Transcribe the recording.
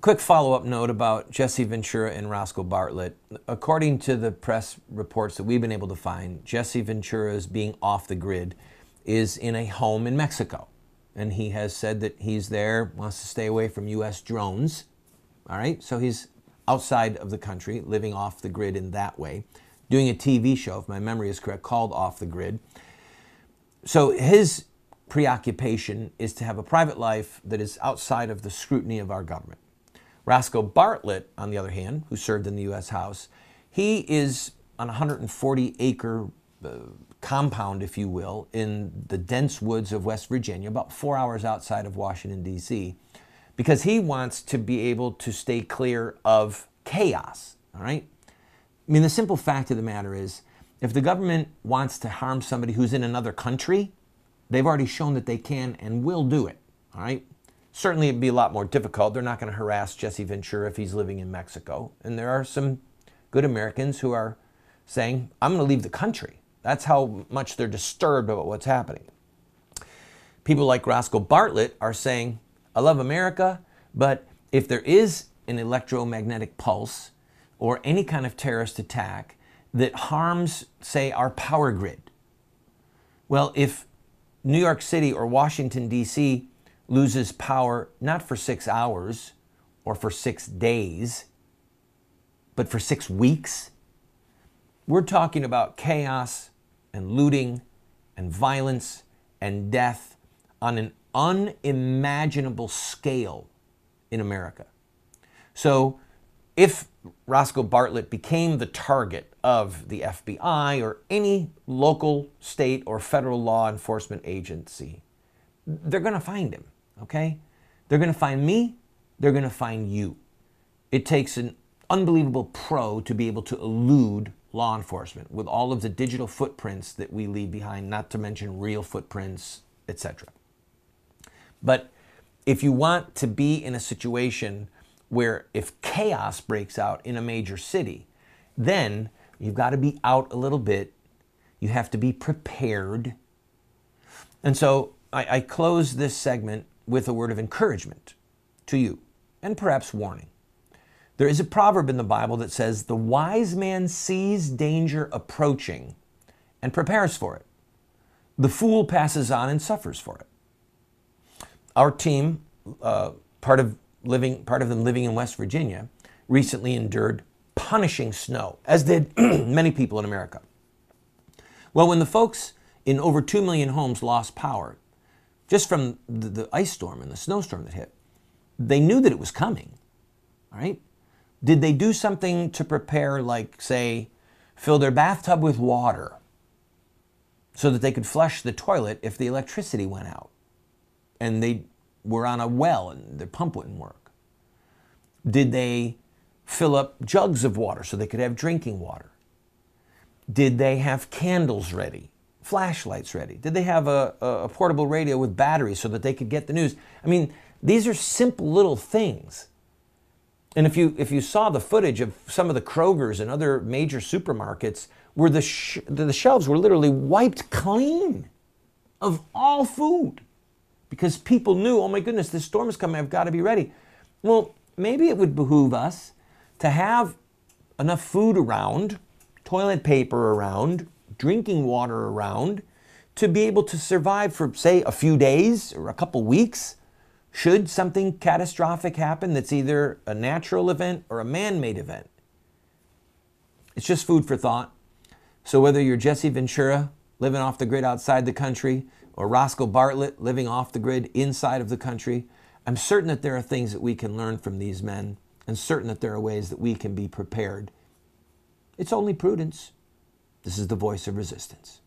quick follow up note about Jesse Ventura and Roscoe Bartlett. According to the press reports that we've been able to find, Jesse Ventura's being off the grid is in a home in Mexico. And he has said that he's there, wants to stay away from U.S. drones. All right, so he's outside of the country, living off the grid in that way, doing a TV show, if my memory is correct, called Off the Grid. So his preoccupation is to have a private life that is outside of the scrutiny of our government. Roscoe Bartlett, on the other hand, who served in the U.S. House, he is on a 140 acre uh, compound, if you will, in the dense woods of West Virginia, about four hours outside of Washington, D.C., because he wants to be able to stay clear of chaos. All right? I mean, the simple fact of the matter is if the government wants to harm somebody who's in another country, they've already shown that they can and will do it. All right? Certainly, it'd be a lot more difficult. They're not going to harass Jesse Ventura if he's living in Mexico. And there are some good Americans who are saying, I'm going to leave the country. That's how much they're disturbed about what's happening. People like Roscoe Bartlett are saying, I love America, but if there is an electromagnetic pulse or any kind of terrorist attack that harms, say, our power grid, well, if New York City or Washington, D.C loses power not for six hours or for six days, but for six weeks. We're talking about chaos and looting and violence and death on an unimaginable scale in America. So, if Roscoe Bartlett became the target of the FBI or any local, state, or federal law enforcement agency, they're going to find him okay? They're going to find me, they're going to find you. It takes an unbelievable pro to be able to elude law enforcement with all of the digital footprints that we leave behind, not to mention real footprints, etc. But if you want to be in a situation where if chaos breaks out in a major city, then you've got to be out a little bit. You have to be prepared. And so I, I close this segment with a word of encouragement to you and perhaps warning. There is a proverb in the Bible that says, The wise man sees danger approaching and prepares for it. The fool passes on and suffers for it. Our team, uh, part, of living, part of them living in West Virginia, recently endured punishing snow, as did many people in America. Well, when the folks in over 2 million homes lost power, just from the, the ice storm and the snowstorm that hit. They knew that it was coming, all right? Did they do something to prepare, like, say, fill their bathtub with water so that they could flush the toilet if the electricity went out and they were on a well and their pump wouldn't work? Did they fill up jugs of water so they could have drinking water? Did they have candles ready flashlights ready? Did they have a, a, portable radio with batteries so that they could get the news? I mean, these are simple little things. And if you, if you saw the footage of some of the Krogers and other major supermarkets where the, sh- the shelves were literally wiped clean of all food because people knew, oh my goodness, this storm is coming, I've got to be ready. Well, maybe it would behoove us to have enough food around, toilet paper around, drinking water around to be able to survive for, say, a few days or a couple weeks should something catastrophic happen that's either a natural event or a man made event. It's just food for thought. So, whether you're Jesse Ventura living off the grid outside the country or Roscoe Bartlett living off the grid inside of the country, I'm certain that there are things that we can learn from these men and certain that there are ways that we can be prepared. It's only prudence. This is the voice of resistance.